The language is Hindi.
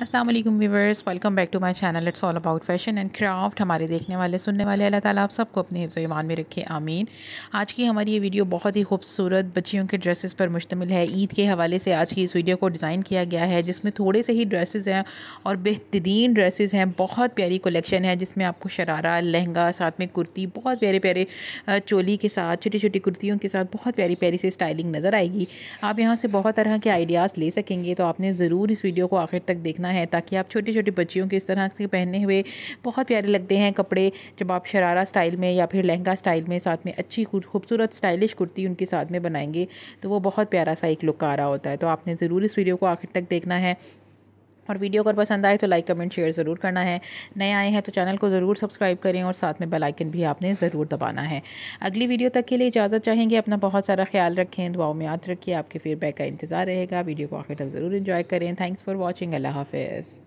अस्सलाम वालेकुम viewers welcome back to my channel it's all about fashion and craft हमारे देखने वाले सुनने वाले अल्लाह ताला आप सबको अपने हिफ्ज़ ईमान में रखे आमीन आज की हमारी ये वीडियो बहुत ही खूबसूरत बच्चियों के ड्रेसेस पर मुश्तमिल है ईद के हवाले से आज की इस वीडियो को डिज़ाइन किया गया है जिसमें थोड़े से ही ड्रेसेज हैं और बेहतरीन ड्रेसेज हैं बहुत प्यारी कलेक्शन है जिसमें आपको शरारा लहंगा साथ में कुर्ती बहुत प्यारे प्यारे चोली के साथ छोटी छोटी कुर्तियों के साथ बहुत प्यारी प्यारी सी स्टाइलिंग नज़र आएगी आप यहाँ से बहुत तरह के आइडियाज़ ले सकेंगे तो आपने ज़रूर इस वीडियो को आखिर तक देखना करना है ताकि आप छोटी छोटी बच्चियों के इस तरह से पहने हुए बहुत प्यारे लगते हैं कपड़े जब आप शरारा स्टाइल में या फिर लहंगा स्टाइल में साथ में अच्छी खूबसूरत स्टाइलिश कुर्ती उनके साथ में बनाएंगे तो वो बहुत प्यारा सा एक लुक आ रहा होता है तो आपने ज़रूर इस वीडियो को आखिर तक देखना है और वीडियो अगर पसंद आए तो लाइक कमेंट शेयर ज़रूर करना है नए आए हैं तो चैनल को ज़रूर सब्सक्राइब करें और साथ में बेल आइकन भी आपने ज़रूर दबाना है अगली वीडियो तक के लिए इजाज़त चाहेंगे अपना बहुत सारा ख्याल रखें दुआओं में याद रखिए आपके फीडबैक का इंतज़ार रहेगा वीडियो को आखिर तक ज़रूर इंजॉय करें थैंक्स फॉर वॉचिंग अल्लाह हाफिज़